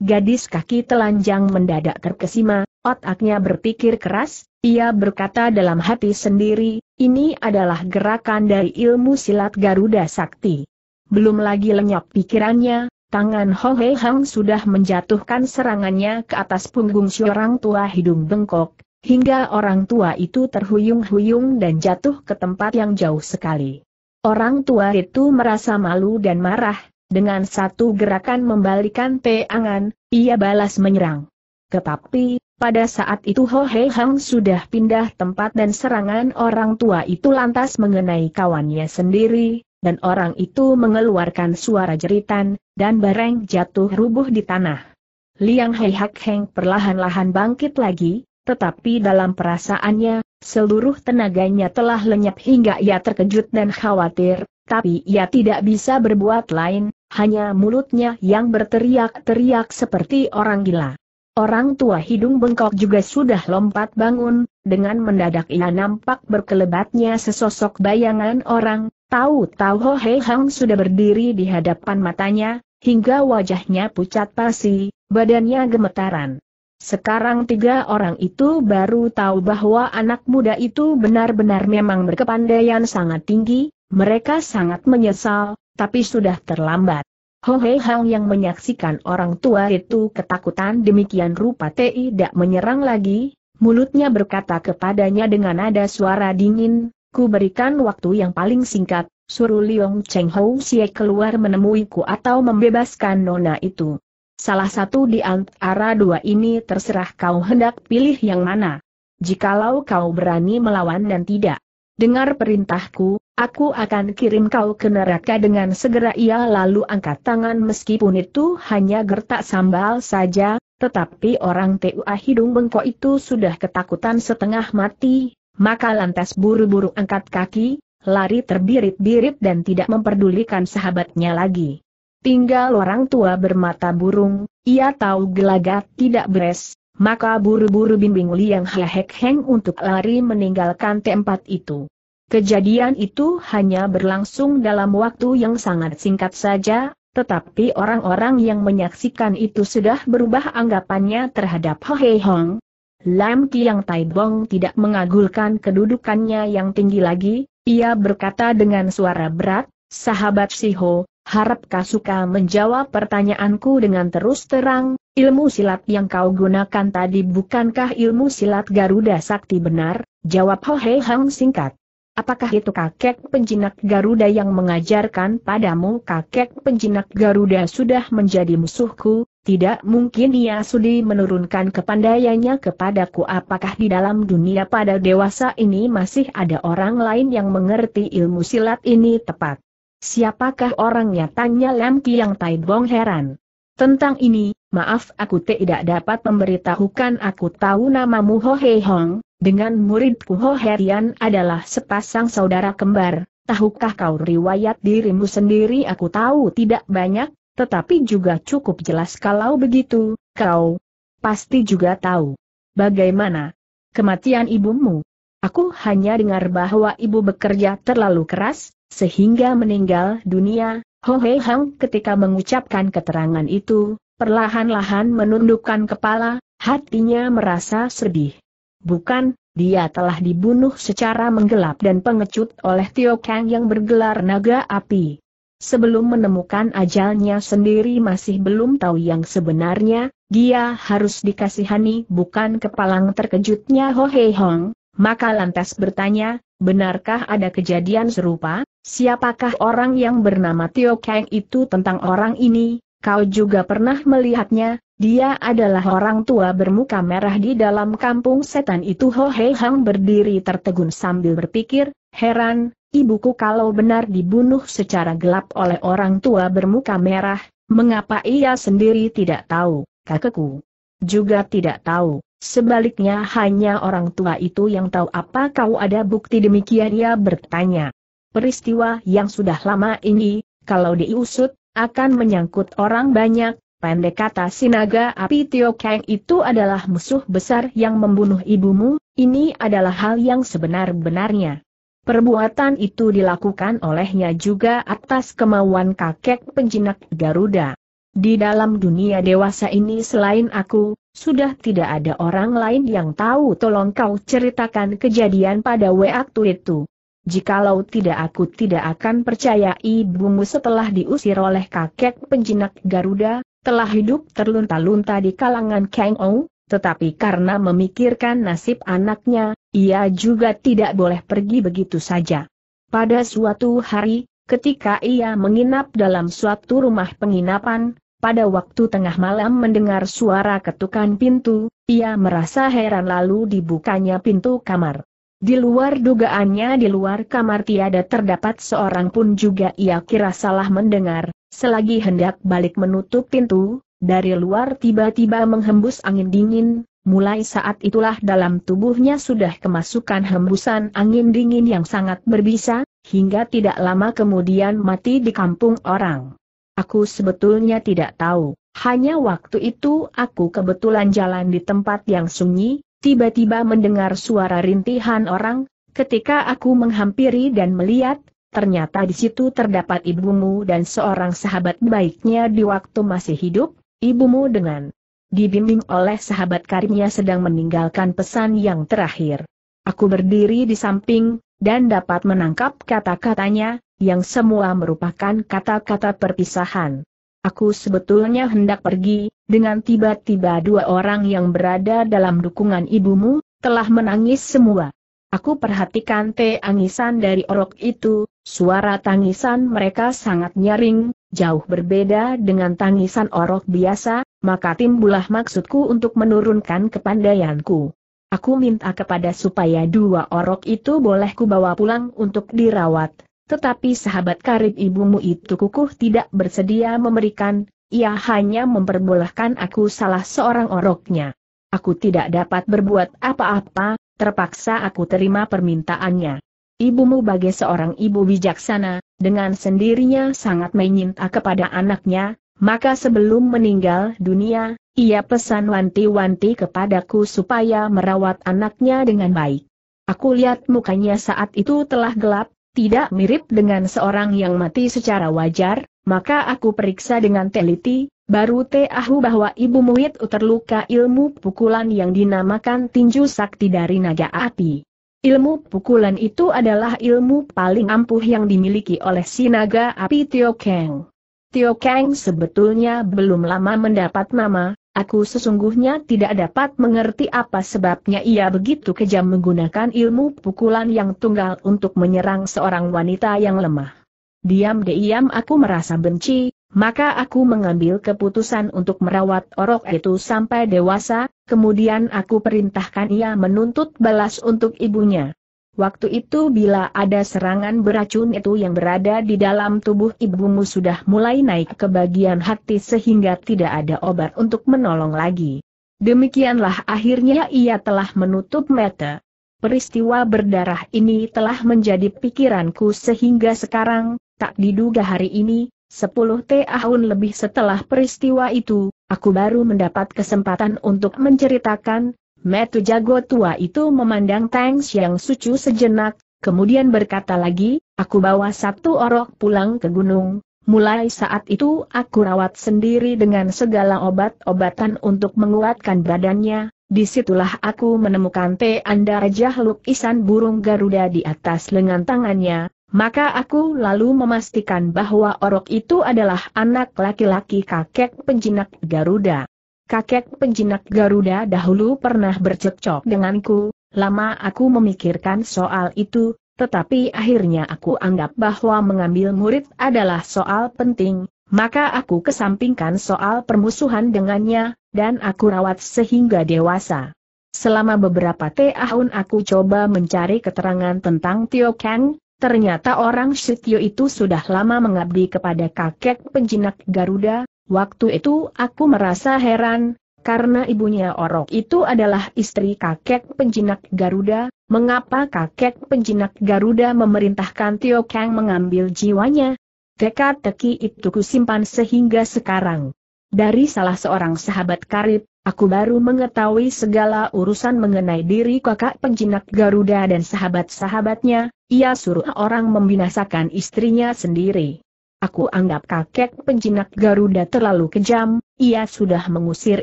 Gadis kaki telanjang mendadak terkesima, otaknya berpikir keras, ia berkata dalam hati sendiri, ini adalah gerakan dari ilmu silat Garuda Sakti. Belum lagi lenyap pikirannya, tangan Ho Hei Hang sudah menjatuhkan serangannya ke atas punggung seorang tua hidung bengkok, Hingga orang tua itu terhuyung-huyung dan jatuh ke tempat yang jauh sekali. Orang tua itu merasa malu dan marah, dengan satu gerakan membalikan peangan, ia balas menyerang. Tetapi, pada saat itu Ho Hei Hang sudah pindah tempat dan serangan orang tua itu lantas mengenai kawannya sendiri, dan orang itu mengeluarkan suara jeritan, dan bareng jatuh rubuh di tanah. Liang Hei Hak Heng perlahan-lahan bangkit lagi, tetapi dalam perasaannya, seluruh tenaganya telah lenyap hingga ia terkejut dan khawatir, tapi ia tidak bisa berbuat lain, hanya mulutnya yang berteriak-teriak seperti orang gila. Orang tua hidung bengkok juga sudah lompat bangun, dengan mendadak ia nampak berkelebatnya sesosok bayangan orang, tahu-tahu Ho Hei Hang sudah berdiri di hadapan matanya, hingga wajahnya pucat pasi, badannya gemetaran. Sekarang tiga orang itu baru tahu bahwa anak muda itu benar-benar memang berkepandaian sangat tinggi, mereka sangat menyesal, tapi sudah terlambat. Ho Hei Hang yang menyaksikan orang tua itu ketakutan demikian rupa tidak menyerang lagi, mulutnya berkata kepadanya dengan nada suara dingin, ku berikan waktu yang paling singkat, suruh Liong Cheng Hou Xie keluar menemuiku atau membebaskan nona itu. Salah satu di antara dua ini terserah kau hendak pilih yang mana. Jikalau kau berani melawan dan tidak dengar perintahku, aku akan kirim kau ke neraka dengan segera ia lalu angkat tangan meskipun itu hanya gertak sambal saja, tetapi orang TUA hidung bengkok itu sudah ketakutan setengah mati, maka lantas buru-buru angkat kaki, lari terbirit-birit dan tidak memperdulikan sahabatnya lagi. Tinggal orang tua bermata burung, ia tahu gelagat tidak beres, maka buru-buru bimbing Liang Hehek Heng untuk lari meninggalkan tempat itu. Kejadian itu hanya berlangsung dalam waktu yang sangat singkat saja, tetapi orang-orang yang menyaksikan itu sudah berubah anggapannya terhadap Hei Hong. Lam Kiang Tai Bong tidak mengagulkan kedudukannya yang tinggi lagi, ia berkata dengan suara berat, sahabat si Ho. Harap kau suka menjawab pertanyaanku dengan terus terang, ilmu silat yang kau gunakan tadi bukankah ilmu silat Garuda Sakti benar? Jawab Ho Hei Hang singkat. Apakah itu kakek penjinak Garuda yang mengajarkan padamu kakek penjinak Garuda sudah menjadi musuhku? Tidak mungkin ia sudi menurunkan kepandaiannya kepadaku apakah di dalam dunia pada dewasa ini masih ada orang lain yang mengerti ilmu silat ini tepat. Siapakah orangnya tanya Lam Kiang Bong heran. Tentang ini, maaf aku tidak dapat memberitahukan aku tahu namamu Ho He Hong, dengan muridku Ho Herian adalah sepasang saudara kembar, tahukah kau riwayat dirimu sendiri aku tahu tidak banyak, tetapi juga cukup jelas kalau begitu, kau pasti juga tahu. Bagaimana? Kematian ibumu, Aku hanya dengar bahwa ibu bekerja terlalu keras, sehingga meninggal dunia. Ho Hei Hang ketika mengucapkan keterangan itu, perlahan-lahan menundukkan kepala, hatinya merasa sedih. Bukan, dia telah dibunuh secara menggelap dan pengecut oleh Tio Kang yang bergelar naga api. Sebelum menemukan ajalnya sendiri masih belum tahu yang sebenarnya, dia harus dikasihani bukan kepalang terkejutnya Ho Hei Hong, maka lantas bertanya, benarkah ada kejadian serupa? Siapakah orang yang bernama Tio Kang itu tentang orang ini? Kau juga pernah melihatnya, dia adalah orang tua bermuka merah di dalam kampung setan itu Ho Hei Hang berdiri tertegun sambil berpikir, heran, ibuku kalau benar dibunuh secara gelap oleh orang tua bermuka merah, mengapa ia sendiri tidak tahu, kakekku juga tidak tahu. Sebaliknya hanya orang tua itu yang tahu apa kau ada bukti demikian ia bertanya. Peristiwa yang sudah lama ini, kalau diusut, akan menyangkut orang banyak, pendek kata Sinaga Api Tio Kang itu adalah musuh besar yang membunuh ibumu, ini adalah hal yang sebenar-benarnya. Perbuatan itu dilakukan olehnya juga atas kemauan kakek penjinak Garuda. Di dalam dunia dewasa ini selain aku, sudah tidak ada orang lain yang tahu tolong kau ceritakan kejadian pada waktu itu. Jikalau tidak aku tidak akan percaya ibumu setelah diusir oleh kakek penjinak Garuda, telah hidup terlunta-lunta di kalangan Kang Ou, tetapi karena memikirkan nasib anaknya, ia juga tidak boleh pergi begitu saja. Pada suatu hari, ketika ia menginap dalam suatu rumah penginapan, pada waktu tengah malam mendengar suara ketukan pintu, ia merasa heran lalu dibukanya pintu kamar. Di luar dugaannya di luar kamar tiada terdapat seorang pun juga ia kira salah mendengar, selagi hendak balik menutup pintu, dari luar tiba-tiba menghembus angin dingin, mulai saat itulah dalam tubuhnya sudah kemasukan hembusan angin dingin yang sangat berbisa, hingga tidak lama kemudian mati di kampung orang. Aku sebetulnya tidak tahu, hanya waktu itu aku kebetulan jalan di tempat yang sunyi, tiba-tiba mendengar suara rintihan orang, ketika aku menghampiri dan melihat, ternyata di situ terdapat ibumu dan seorang sahabat baiknya di waktu masih hidup, ibumu dengan dibimbing oleh sahabat karibnya sedang meninggalkan pesan yang terakhir. Aku berdiri di samping, dan dapat menangkap kata-katanya, yang semua merupakan kata-kata perpisahan. Aku sebetulnya hendak pergi, dengan tiba-tiba dua orang yang berada dalam dukungan ibumu, telah menangis semua. Aku perhatikan tangisan dari orok itu, suara tangisan mereka sangat nyaring, jauh berbeda dengan tangisan orok biasa, maka timbulah maksudku untuk menurunkan kepandaianku. Aku minta kepada supaya dua orok itu boleh ku bawa pulang untuk dirawat. Tetapi sahabat karib ibumu itu kukuh tidak bersedia memberikan, ia hanya memperbolehkan aku salah seorang oroknya. Aku tidak dapat berbuat apa-apa, terpaksa aku terima permintaannya. Ibumu bagai seorang ibu bijaksana, dengan sendirinya sangat menyinta kepada anaknya, maka sebelum meninggal dunia, ia pesan wanti-wanti kepadaku supaya merawat anaknya dengan baik. Aku lihat mukanya saat itu telah gelap, tidak mirip dengan seorang yang mati secara wajar, maka aku periksa dengan teliti, baru tahu bahwa ibu muid terluka ilmu pukulan yang dinamakan tinju sakti dari naga api. Ilmu pukulan itu adalah ilmu paling ampuh yang dimiliki oleh sinaga api Tio Kang. Tio Kang sebetulnya belum lama mendapat nama, Aku sesungguhnya tidak dapat mengerti apa sebabnya ia begitu kejam menggunakan ilmu pukulan yang tunggal untuk menyerang seorang wanita yang lemah. Diam-diam aku merasa benci, maka aku mengambil keputusan untuk merawat orok itu sampai dewasa, kemudian aku perintahkan ia menuntut balas untuk ibunya. Waktu itu bila ada serangan beracun itu yang berada di dalam tubuh ibumu sudah mulai naik ke bagian hati sehingga tidak ada obat untuk menolong lagi. Demikianlah akhirnya ia telah menutup mata. Peristiwa berdarah ini telah menjadi pikiranku sehingga sekarang, tak diduga hari ini, 10 tahun lebih setelah peristiwa itu, aku baru mendapat kesempatan untuk menceritakan, Metu jago tua itu memandang Tang Xiang Sucu sejenak, kemudian berkata lagi, aku bawa satu orok pulang ke gunung, mulai saat itu aku rawat sendiri dengan segala obat-obatan untuk menguatkan badannya, disitulah aku menemukan T. Anda Jahluk Isan burung Garuda di atas lengan tangannya, maka aku lalu memastikan bahwa orok itu adalah anak laki-laki kakek penjinak Garuda kakek penjinak Garuda dahulu pernah bercekcok denganku, lama aku memikirkan soal itu, tetapi akhirnya aku anggap bahwa mengambil murid adalah soal penting, maka aku kesampingkan soal permusuhan dengannya, dan aku rawat sehingga dewasa. Selama beberapa tahun aku coba mencari keterangan tentang Tio Kang, ternyata orang Shityo itu sudah lama mengabdi kepada kakek penjinak Garuda, Waktu itu aku merasa heran, karena ibunya Orok itu adalah istri kakek penjinak Garuda, mengapa kakek penjinak Garuda memerintahkan Tio Kang mengambil jiwanya? Teka-teki itu kusimpan sehingga sekarang. Dari salah seorang sahabat karib, aku baru mengetahui segala urusan mengenai diri kakak penjinak Garuda dan sahabat-sahabatnya, ia suruh orang membinasakan istrinya sendiri. Aku anggap kakek penjinak Garuda terlalu kejam, ia sudah mengusir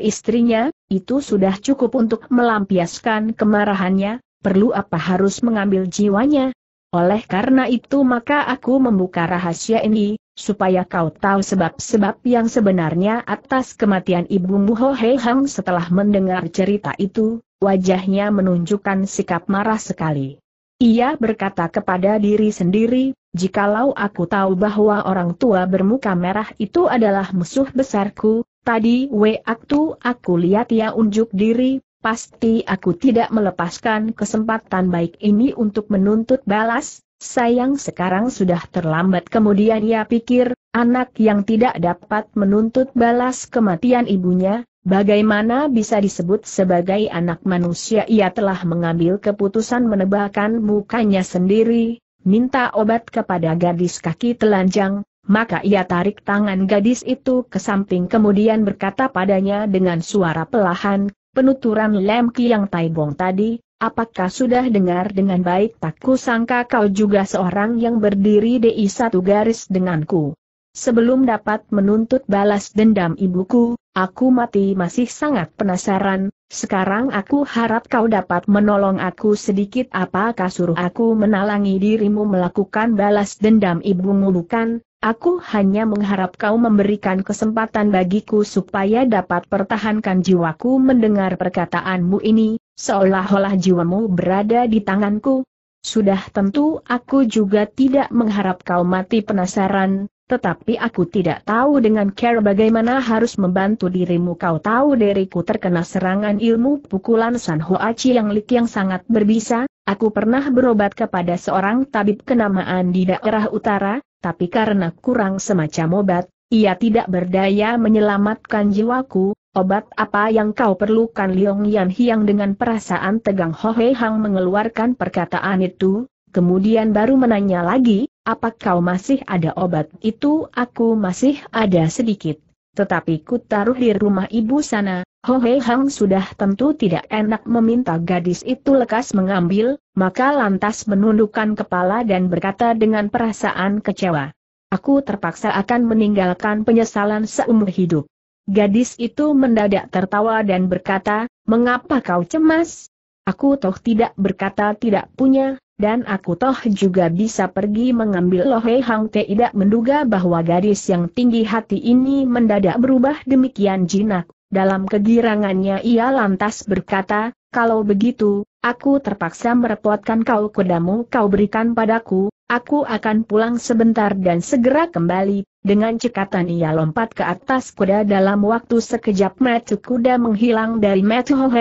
istrinya, itu sudah cukup untuk melampiaskan kemarahannya, perlu apa harus mengambil jiwanya? Oleh karena itu maka aku membuka rahasia ini, supaya kau tahu sebab-sebab yang sebenarnya atas kematian ibu Ho Hei Hang setelah mendengar cerita itu, wajahnya menunjukkan sikap marah sekali. Ia berkata kepada diri sendiri, jikalau aku tahu bahwa orang tua bermuka merah itu adalah musuh besarku, tadi waktu aku lihat ia unjuk diri, pasti aku tidak melepaskan kesempatan baik ini untuk menuntut balas, sayang sekarang sudah terlambat. Kemudian ia pikir, anak yang tidak dapat menuntut balas kematian ibunya, Bagaimana bisa disebut sebagai anak manusia ia telah mengambil keputusan menebakan mukanya sendiri, minta obat kepada gadis kaki telanjang, maka ia tarik tangan gadis itu ke samping kemudian berkata padanya dengan suara pelahan, penuturan lem kiang Bong tadi, apakah sudah dengar dengan baik tak kusangka kau juga seorang yang berdiri di satu garis denganku. Sebelum dapat menuntut balas dendam ibuku, Aku mati masih sangat penasaran, sekarang aku harap kau dapat menolong aku sedikit apakah suruh aku menalangi dirimu melakukan balas dendam ibumu bukan, aku hanya mengharap kau memberikan kesempatan bagiku supaya dapat pertahankan jiwaku mendengar perkataanmu ini, seolah-olah jiwamu berada di tanganku. Sudah tentu aku juga tidak mengharap kau mati penasaran, tetapi aku tidak tahu dengan care bagaimana harus membantu dirimu kau tahu diriku terkena serangan ilmu pukulan San Hoa yang Lik yang sangat berbisa, aku pernah berobat kepada seorang tabib kenamaan di daerah utara, tapi karena kurang semacam obat, ia tidak berdaya menyelamatkan jiwaku, obat apa yang kau perlukan Liong Yan Hiang dengan perasaan tegang Ho Hei Hang mengeluarkan perkataan itu, kemudian baru menanya lagi, apa kau masih ada obat itu? Aku masih ada sedikit. Tetapi ku taruh di rumah ibu sana, Ho Hei Hang sudah tentu tidak enak meminta gadis itu lekas mengambil, maka lantas menundukkan kepala dan berkata dengan perasaan kecewa. Aku terpaksa akan meninggalkan penyesalan seumur hidup. Gadis itu mendadak tertawa dan berkata, mengapa kau cemas? Aku toh tidak berkata tidak punya, dan aku toh juga bisa pergi mengambil Lohe Hang Te tidak menduga bahwa gadis yang tinggi hati ini mendadak berubah demikian jinak. Dalam kegirangannya ia lantas berkata, kalau begitu, aku terpaksa merepotkan kau kudamu, kau berikan padaku, aku akan pulang sebentar dan segera kembali. Dengan cekatan ia lompat ke atas kuda dalam waktu sekejap metu kuda menghilang dari Metu Hong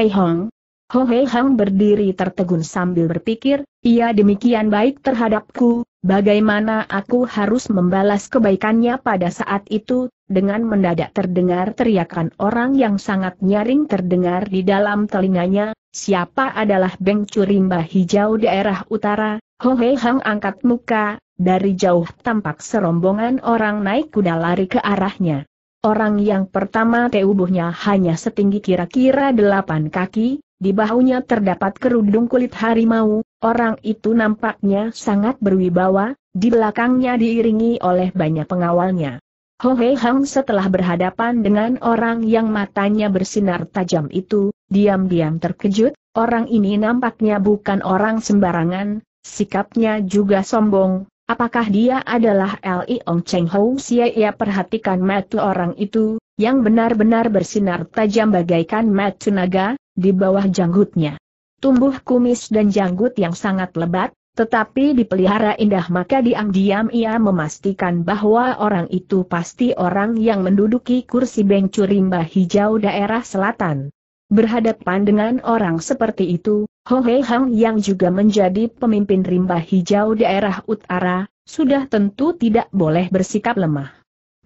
Ho Hei Hang berdiri tertegun sambil berpikir, ia demikian baik terhadapku, bagaimana aku harus membalas kebaikannya pada saat itu, dengan mendadak terdengar teriakan orang yang sangat nyaring terdengar di dalam telinganya, siapa adalah Beng Curimba Hijau daerah utara, Ho Hei Hang angkat muka, dari jauh tampak serombongan orang naik kuda lari ke arahnya. Orang yang pertama teubuhnya hanya setinggi kira-kira delapan kaki, di bahunya terdapat kerudung kulit harimau, orang itu nampaknya sangat berwibawa, di belakangnya diiringi oleh banyak pengawalnya. Ho Hei Hang setelah berhadapan dengan orang yang matanya bersinar tajam itu, diam-diam terkejut, orang ini nampaknya bukan orang sembarangan, sikapnya juga sombong, Apakah dia adalah Li Ong Cheng Hou Xie? Ia perhatikan mata orang itu, yang benar-benar bersinar tajam bagaikan mata naga, di bawah janggutnya. Tumbuh kumis dan janggut yang sangat lebat, tetapi dipelihara indah maka diam-diam ia memastikan bahwa orang itu pasti orang yang menduduki kursi bengcu rimba hijau daerah selatan. Berhadapan dengan orang seperti itu, Ho Hei Hang yang juga menjadi pemimpin rimba hijau daerah utara, sudah tentu tidak boleh bersikap lemah.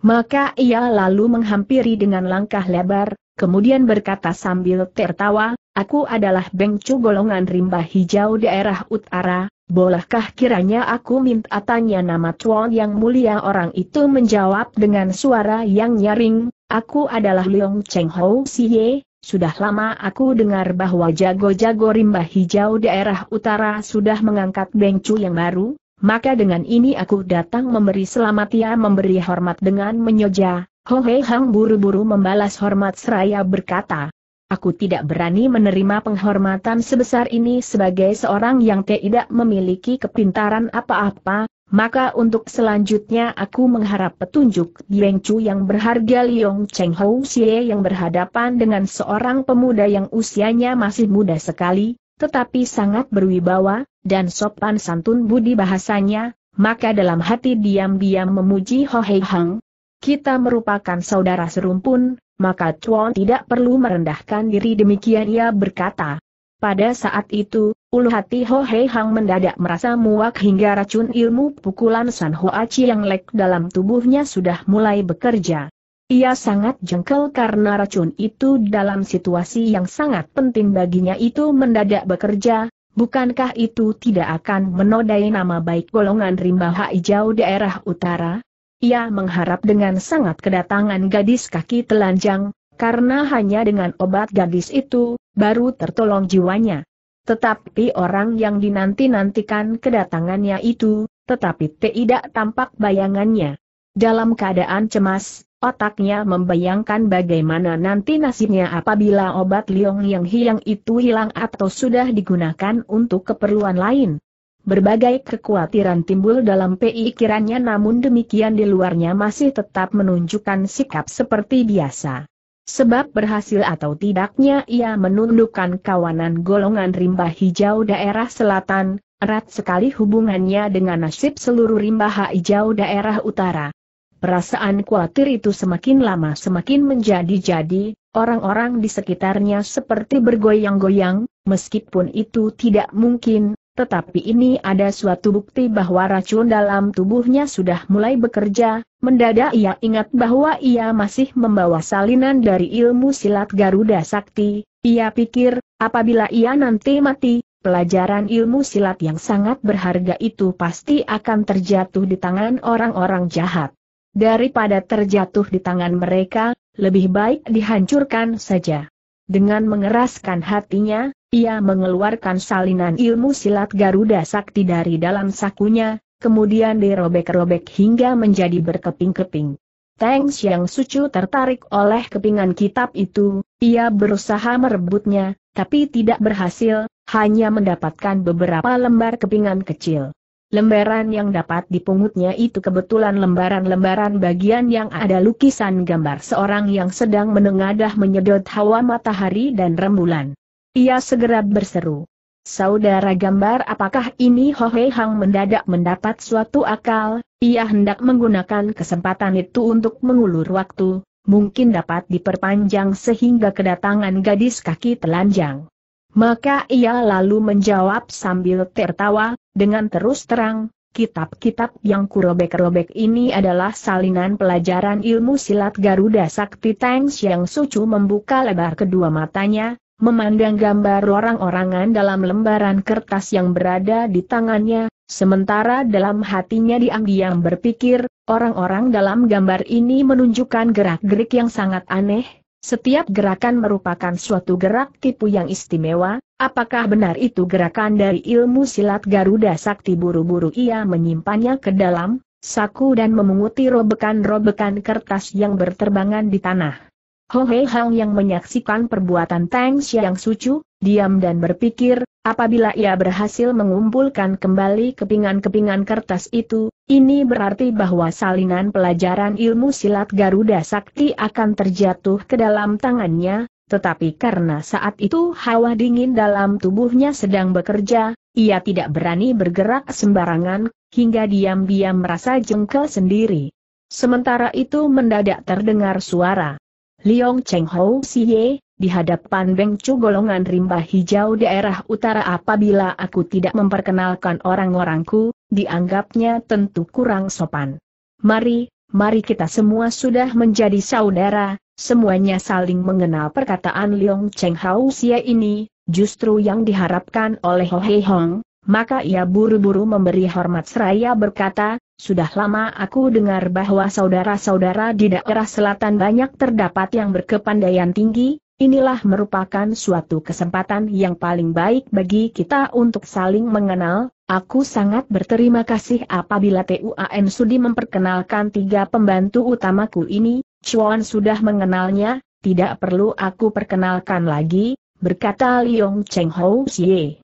Maka ia lalu menghampiri dengan langkah lebar, kemudian berkata sambil tertawa, Aku adalah Bengcu golongan rimba hijau daerah utara, bolehkah kiranya aku minta tanya nama Chuan yang mulia orang itu menjawab dengan suara yang nyaring, Aku adalah Leong Cheng Ho Siye, sudah lama aku dengar bahwa jago-jago rimba hijau daerah utara sudah mengangkat Bengcu yang baru, maka dengan ini aku datang memberi selamat ia memberi hormat dengan menyoja, Hohe Hang buru-buru membalas hormat seraya berkata, Aku tidak berani menerima penghormatan sebesar ini sebagai seorang yang tidak memiliki kepintaran apa-apa, maka untuk selanjutnya aku mengharap petunjuk Dieng Chu yang berharga Liong Cheng Hou Xie yang berhadapan dengan seorang pemuda yang usianya masih muda sekali, tetapi sangat berwibawa, dan sopan santun budi bahasanya, maka dalam hati diam-diam memuji Ho Hei Hang. Kita merupakan saudara serumpun, maka Chuan tidak perlu merendahkan diri demikian ia berkata. Pada saat itu, ulu hati Ho Hei Hang mendadak merasa muak hingga racun ilmu pukulan San Ho Hoa yang Lek dalam tubuhnya sudah mulai bekerja. Ia sangat jengkel karena racun itu dalam situasi yang sangat penting baginya itu mendadak bekerja, bukankah itu tidak akan menodai nama baik golongan rimba hijau daerah utara? Ia mengharap dengan sangat kedatangan gadis kaki telanjang, karena hanya dengan obat gadis itu, baru tertolong jiwanya. Tetapi orang yang dinanti-nantikan kedatangannya itu, tetapi tidak tampak bayangannya. Dalam keadaan cemas, otaknya membayangkan bagaimana nanti nasibnya apabila obat liong yang hilang itu hilang atau sudah digunakan untuk keperluan lain. Berbagai kekhawatiran timbul dalam pikirannya namun demikian di luarnya masih tetap menunjukkan sikap seperti biasa. Sebab berhasil atau tidaknya ia menundukkan kawanan golongan rimba hijau daerah selatan, erat sekali hubungannya dengan nasib seluruh rimba hijau daerah utara. Perasaan khawatir itu semakin lama semakin menjadi-jadi, orang-orang di sekitarnya seperti bergoyang-goyang, meskipun itu tidak mungkin, tetapi ini ada suatu bukti bahwa racun dalam tubuhnya sudah mulai bekerja, mendadak ia ingat bahwa ia masih membawa salinan dari ilmu silat Garuda Sakti, ia pikir, apabila ia nanti mati, pelajaran ilmu silat yang sangat berharga itu pasti akan terjatuh di tangan orang-orang jahat. Daripada terjatuh di tangan mereka, lebih baik dihancurkan saja. Dengan mengeraskan hatinya, ia mengeluarkan salinan ilmu silat Garuda Sakti dari dalam sakunya, kemudian dirobek-robek hingga menjadi berkeping-keping. Teng Xiang Sucu tertarik oleh kepingan kitab itu, ia berusaha merebutnya, tapi tidak berhasil, hanya mendapatkan beberapa lembar kepingan kecil. Lembaran yang dapat dipungutnya itu kebetulan lembaran-lembaran bagian yang ada lukisan gambar seorang yang sedang menengadah menyedot hawa matahari dan rembulan. Ia segera berseru. Saudara gambar apakah ini Hohe Hang mendadak mendapat suatu akal, ia hendak menggunakan kesempatan itu untuk mengulur waktu, mungkin dapat diperpanjang sehingga kedatangan gadis kaki telanjang. Maka ia lalu menjawab sambil tertawa, dengan terus terang, kitab-kitab yang kurobek-robek ini adalah salinan pelajaran ilmu silat Garuda Sakti Tang Yang Sucu membuka lebar kedua matanya, memandang gambar orang-orangan dalam lembaran kertas yang berada di tangannya, sementara dalam hatinya diam-diam berpikir, orang-orang dalam gambar ini menunjukkan gerak-gerik yang sangat aneh, setiap gerakan merupakan suatu gerak tipu yang istimewa, apakah benar itu gerakan dari ilmu silat Garuda Sakti buru-buru ia menyimpannya ke dalam, saku dan memunguti robekan-robekan kertas yang berterbangan di tanah. Ho Hei Hang yang menyaksikan perbuatan Tang Xia yang Sucu, diam dan berpikir, apabila ia berhasil mengumpulkan kembali kepingan-kepingan kertas itu, ini berarti bahwa salinan pelajaran ilmu silat Garuda Sakti akan terjatuh ke dalam tangannya, tetapi karena saat itu hawa dingin dalam tubuhnya sedang bekerja, ia tidak berani bergerak sembarangan, hingga diam-diam merasa jengkel sendiri. Sementara itu mendadak terdengar suara. Liong Cheng Ho Siye, di hadapan Beng Chu golongan rimba hijau daerah utara apabila aku tidak memperkenalkan orang-orangku, dianggapnya tentu kurang sopan. Mari, mari kita semua sudah menjadi saudara, semuanya saling mengenal perkataan Liong Cheng Hao Siye ini, justru yang diharapkan oleh Ho Hei Hong, maka ia buru-buru memberi hormat seraya berkata, sudah lama aku dengar bahwa saudara-saudara di daerah selatan banyak terdapat yang berkepandaian tinggi, inilah merupakan suatu kesempatan yang paling baik bagi kita untuk saling mengenal. Aku sangat berterima kasih apabila TUAN Sudi memperkenalkan tiga pembantu utamaku ini, Chuan sudah mengenalnya, tidak perlu aku perkenalkan lagi, berkata Liong Cheng Hou Xie.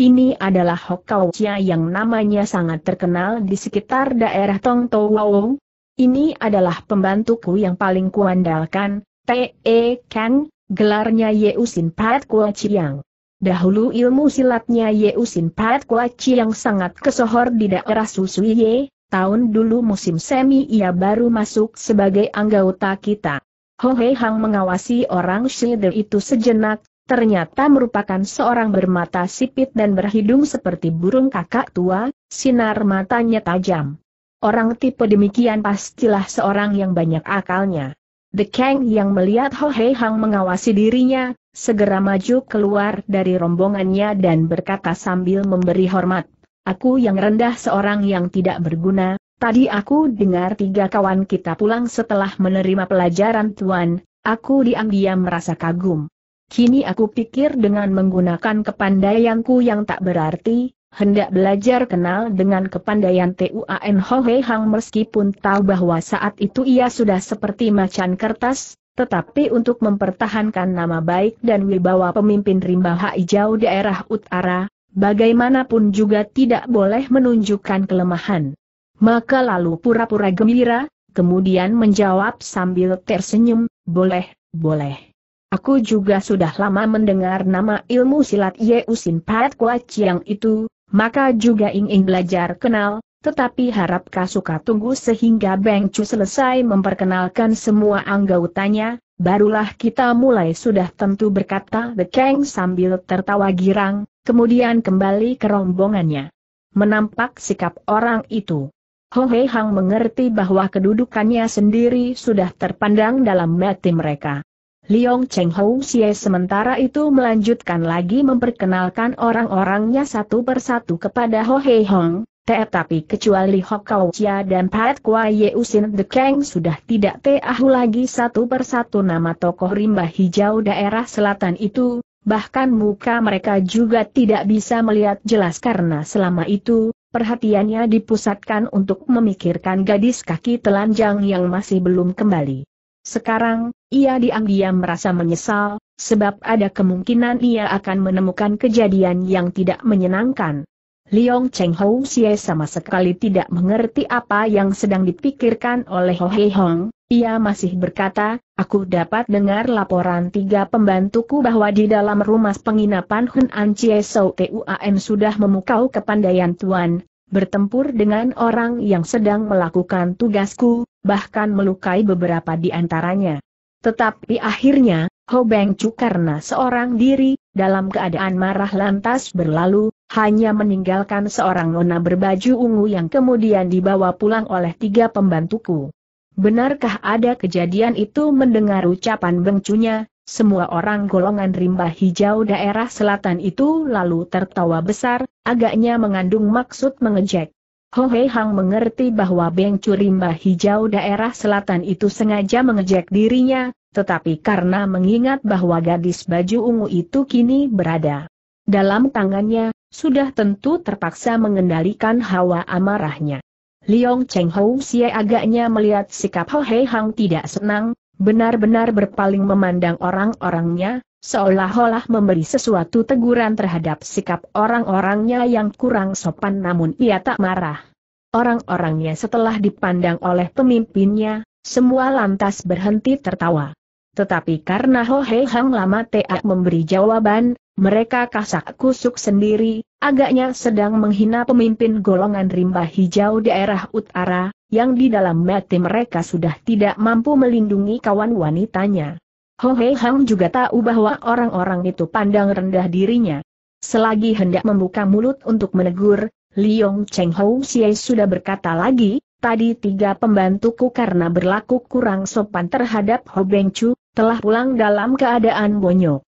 Ini adalah Hokkaucia yang namanya sangat terkenal di sekitar daerah Tong Towong. Ini adalah pembantuku yang paling kuandalkan, T.E. E Kang, gelarnya Yeusin Pat Kua Chiang. Dahulu ilmu silatnya Yeusin Pat Kua Chiang sangat kesohor di daerah Susuye, tahun dulu musim semi ia baru masuk sebagai anggota kita. Ho Hei Hang mengawasi orang Shider itu sejenak, ternyata merupakan seorang bermata sipit dan berhidung seperti burung kakak tua, sinar matanya tajam. Orang tipe demikian pastilah seorang yang banyak akalnya. The Kang yang melihat Ho Hei Hang mengawasi dirinya, segera maju keluar dari rombongannya dan berkata sambil memberi hormat, Aku yang rendah seorang yang tidak berguna, tadi aku dengar tiga kawan kita pulang setelah menerima pelajaran Tuan, aku diam-diam merasa kagum. Kini aku pikir dengan menggunakan kepandaianku yang tak berarti, hendak belajar kenal dengan kepandaian Tuan Ho Hei Hang meskipun tahu bahwa saat itu ia sudah seperti macan kertas, tetapi untuk mempertahankan nama baik dan wibawa pemimpin rimba hijau daerah utara, bagaimanapun juga tidak boleh menunjukkan kelemahan. Maka lalu pura-pura gembira, kemudian menjawab sambil tersenyum, boleh, boleh. Aku juga sudah lama mendengar nama ilmu silat Yeusin Pat Kua Chiang itu, maka juga ingin belajar kenal, tetapi harap Suka tunggu sehingga Beng Chu selesai memperkenalkan semua anggotanya, barulah kita mulai sudah tentu berkata The Kang sambil tertawa girang, kemudian kembali ke rombongannya. Menampak sikap orang itu. Ho Hei Hang mengerti bahwa kedudukannya sendiri sudah terpandang dalam mati mereka. Liong Cheng Hou Xie sementara itu melanjutkan lagi memperkenalkan orang-orangnya satu persatu kepada Ho Hei Hong, tetapi kecuali Ho Kau Chia dan Pat Kwa Ye Usin The Kang sudah tidak tahu lagi satu persatu nama tokoh rimba hijau daerah selatan itu, bahkan muka mereka juga tidak bisa melihat jelas karena selama itu, perhatiannya dipusatkan untuk memikirkan gadis kaki telanjang yang masih belum kembali. Sekarang, ia diam-diam merasa menyesal, sebab ada kemungkinan ia akan menemukan kejadian yang tidak menyenangkan. Liong Cheng Hou Xie sama sekali tidak mengerti apa yang sedang dipikirkan oleh Ho Hei Hong, ia masih berkata, aku dapat dengar laporan tiga pembantuku bahwa di dalam rumah penginapan Hun An Chie Sou Tuam sudah memukau kepandaian Tuan, bertempur dengan orang yang sedang melakukan tugasku, bahkan melukai beberapa di antaranya. Tetapi akhirnya, Ho Beng Chu karena seorang diri, dalam keadaan marah lantas berlalu, hanya meninggalkan seorang nona berbaju ungu yang kemudian dibawa pulang oleh tiga pembantuku. Benarkah ada kejadian itu mendengar ucapan bengcunya, semua orang golongan rimba hijau daerah selatan itu lalu tertawa besar, agaknya mengandung maksud mengejek. Ho Hei Hang mengerti bahwa Beng Cu rimba hijau daerah selatan itu sengaja mengejek dirinya, tetapi karena mengingat bahwa gadis baju ungu itu kini berada dalam tangannya, sudah tentu terpaksa mengendalikan hawa amarahnya. Liong Cheng Hou Xie agaknya melihat sikap Ho Hei Hang tidak senang, benar-benar berpaling memandang orang-orangnya, seolah-olah memberi sesuatu teguran terhadap sikap orang-orangnya yang kurang sopan namun ia tak marah. Orang-orangnya setelah dipandang oleh pemimpinnya, semua lantas berhenti tertawa. Tetapi karena Ho Hei Hang lama tak memberi jawaban, mereka kasak kusuk sendiri, agaknya sedang menghina pemimpin golongan rimba hijau daerah utara, yang di dalam mati mereka sudah tidak mampu melindungi kawan wanitanya. Ho Hei Hang juga tahu bahwa orang-orang itu pandang rendah dirinya. Selagi hendak membuka mulut untuk menegur, Liong Cheng Hou Xie sudah berkata lagi, tadi tiga pembantuku karena berlaku kurang sopan terhadap Ho Beng Chu, telah pulang dalam keadaan bonyok.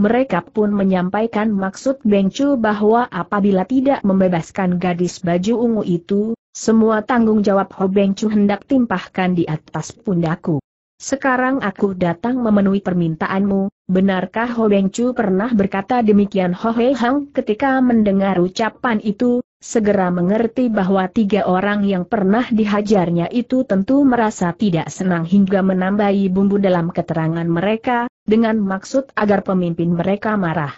Mereka pun menyampaikan maksud Beng Chu bahwa apabila tidak membebaskan gadis baju ungu itu, semua tanggung jawab Ho Beng Chu hendak timpahkan di atas pundaku. Sekarang aku datang memenuhi permintaanmu, benarkah Ho Beng Chu pernah berkata demikian Ho Hei Hang ketika mendengar ucapan itu, segera mengerti bahwa tiga orang yang pernah dihajarnya itu tentu merasa tidak senang hingga menambahi bumbu dalam keterangan mereka, dengan maksud agar pemimpin mereka marah.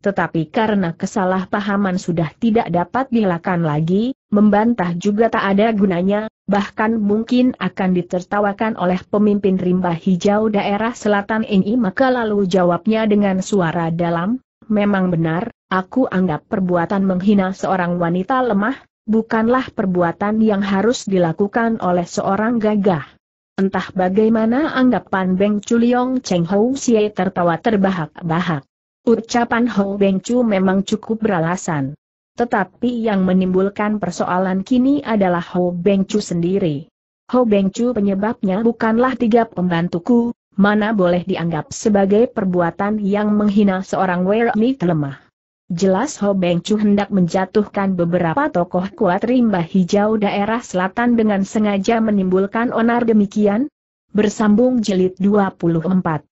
Tetapi karena kesalahpahaman sudah tidak dapat dilakukan lagi, membantah juga tak ada gunanya, bahkan mungkin akan ditertawakan oleh pemimpin rimba hijau daerah selatan ini maka lalu jawabnya dengan suara dalam, memang benar, aku anggap perbuatan menghina seorang wanita lemah, bukanlah perbuatan yang harus dilakukan oleh seorang gagah. Entah bagaimana anggapan Beng Chu Cheng Hou Xie tertawa terbahak-bahak. Ucapan Hong Beng Chu memang cukup beralasan. Tetapi yang menimbulkan persoalan kini adalah Hou Beng Chu sendiri. Hou Beng Chu penyebabnya bukanlah tiga pembantuku, mana boleh dianggap sebagai perbuatan yang menghina seorang werewolf lemah. Jelas Ho Beng Chu hendak menjatuhkan beberapa tokoh kuat rimba hijau daerah selatan dengan sengaja menimbulkan onar demikian? Bersambung jilid 24